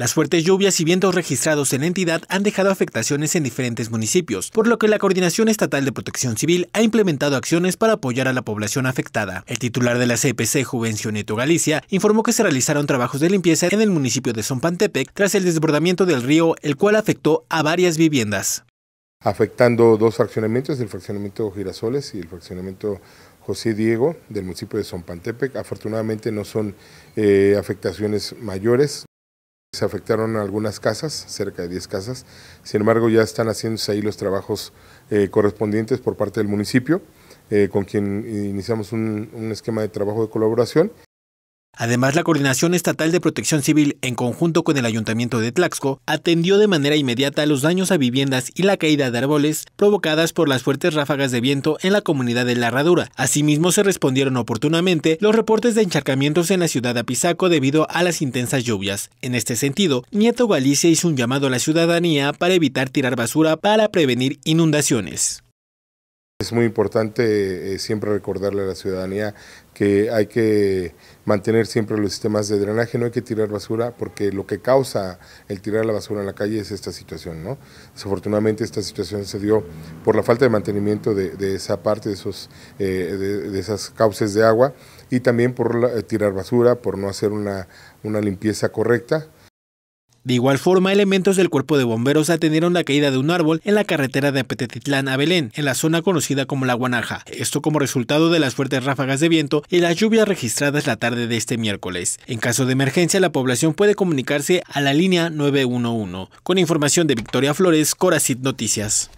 Las fuertes lluvias y vientos registrados en la entidad han dejado afectaciones en diferentes municipios, por lo que la Coordinación Estatal de Protección Civil ha implementado acciones para apoyar a la población afectada. El titular de la CPC Juvencio Neto Galicia informó que se realizaron trabajos de limpieza en el municipio de Zompantepec tras el desbordamiento del río, el cual afectó a varias viviendas. Afectando dos fraccionamientos, el fraccionamiento Girasoles y el fraccionamiento José Diego del municipio de Zompantepec. Afortunadamente no son eh, afectaciones mayores, se afectaron algunas casas, cerca de 10 casas, sin embargo ya están haciéndose ahí los trabajos eh, correspondientes por parte del municipio, eh, con quien iniciamos un esquema de trabajo de colaboración. Además, la Coordinación Estatal de Protección Civil, en conjunto con el Ayuntamiento de Tlaxco, atendió de manera inmediata los daños a viviendas y la caída de árboles provocadas por las fuertes ráfagas de viento en la comunidad de La Herradura. Asimismo, se respondieron oportunamente los reportes de encharcamientos en la ciudad de Apizaco debido a las intensas lluvias. En este sentido, Nieto Galicia hizo un llamado a la ciudadanía para evitar tirar basura para prevenir inundaciones. Es muy importante eh, siempre recordarle a la ciudadanía que hay que mantener siempre los sistemas de drenaje, no hay que tirar basura, porque lo que causa el tirar la basura en la calle es esta situación. ¿no? Desafortunadamente esta situación se dio por la falta de mantenimiento de, esa parte, de, esos, eh, de, esas cauces de agua, y también por eh, tirar basura, por no hacer una, una limpieza correcta. De igual forma, elementos del cuerpo de bomberos atendieron la caída de un árbol en la carretera de Petetitlán a Belén, en la zona conocida como La Guanaja. Esto como resultado de las fuertes ráfagas de viento y las lluvias registradas la tarde de este miércoles. En caso de emergencia, la población puede comunicarse a la línea 911. Con información de Victoria Flores, Coracid Noticias.